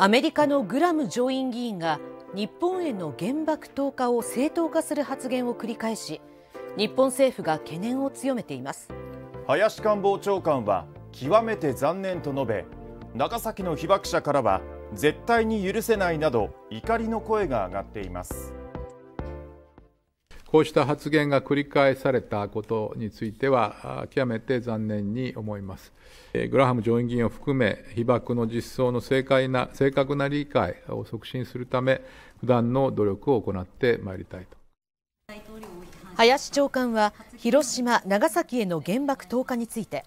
アメリカのグラム上院議員が日本への原爆投下を正当化する発言を繰り返し日本政府が懸念を強めています林官房長官は極めて残念と述べ長崎の被爆者からは絶対に許せないなど怒りの声が上がっていますこうした発言が繰り返されたことについては、極めて残念に思います。グラハム上院議員を含め、被爆の実相の正解な正確な理解を促進するため、普段の努力を行ってまいりたいと。林長官は、広島、長崎への原爆投下について、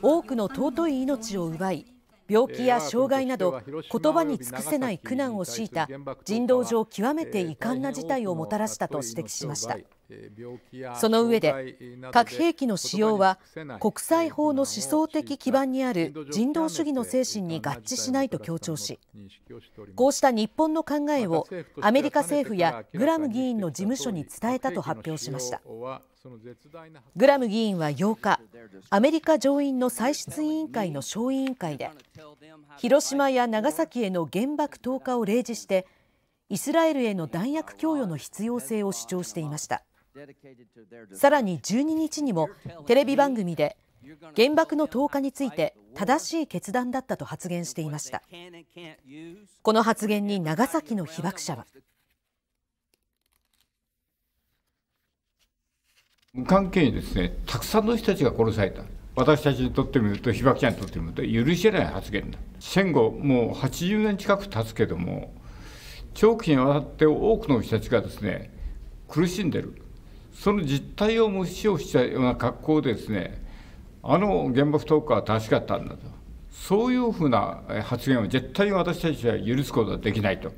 多くの尊い命を奪い、病気や障害など言葉に尽くせない苦難を強いた人道上極めて遺憾な事態をもたらしたと指摘しましたその上で核兵器の使用は国際法の思想的基盤にある人道主義の精神に合致しないと強調しこうした日本の考えをアメリカ政府やグラム議員の事務所に伝えたと発表しました。グラム議員は8日、アメリカ上院の歳出委員会の小委員会で、広島や長崎への原爆投下を例示して、イスラエルへの弾薬供与の必要性を主張していました。さらに12日にもテレビ番組で原爆の投下について正しい決断だったと発言していましたこの発言に長崎の被爆者は無関係にですね、たくさんの人たちが殺された。私たちにとってみると、被爆者にとってみると、許せない発言だ。戦後、もう80年近く経つけども、長期にわたって多くの人たちがですね、苦しんでる。その実態を無視をしたような格好でですね、あの原爆投下は正しかったんだと。そういうふうな発言を絶対に私たちは許すことはできないと。